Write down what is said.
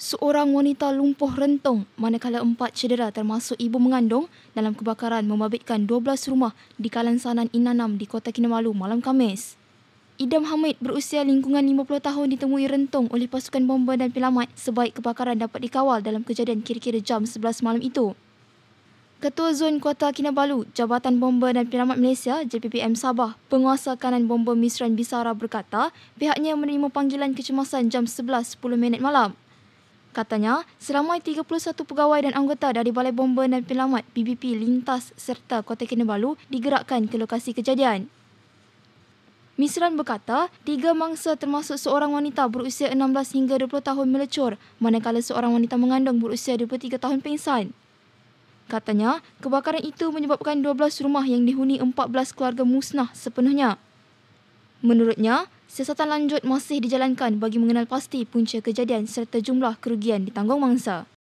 seorang wanita lumpuh rentung manakala empat cedera termasuk ibu mengandung dalam kebakaran membabitkan 12 rumah di Kalansanan Inanam di Kota Kinabalu malam Kamis. Idam Hamid berusia lingkungan 50 tahun ditemui rentung oleh pasukan bomba dan pelamat sebaik kebakaran dapat dikawal dalam kejadian kira-kira jam 11 malam itu. Ketua Zon Kota Kinabalu, Jabatan Bomba dan Pelamat Malaysia, JPPM Sabah, penguasa kanan bomba Misran Bisara berkata pihaknya menerima panggilan kecemasan jam 11.10 malam. Katanya, seramai 31 pegawai dan anggota dari Balai Bomba dan Penyelamat BBP Lintas serta Kota Kinabalu digerakkan ke lokasi kejadian. Misran berkata, tiga mangsa termasuk seorang wanita berusia 16 hingga 20 tahun melecur, manakala seorang wanita mengandung berusia 23 tahun pingsan. Katanya, kebakaran itu menyebabkan 12 rumah yang dihuni 14 keluarga musnah sepenuhnya. Menurutnya, siasatan lanjut masih dijalankan bagi mengenal pasti punca kejadian serta jumlah kerugian ditanggung mangsa.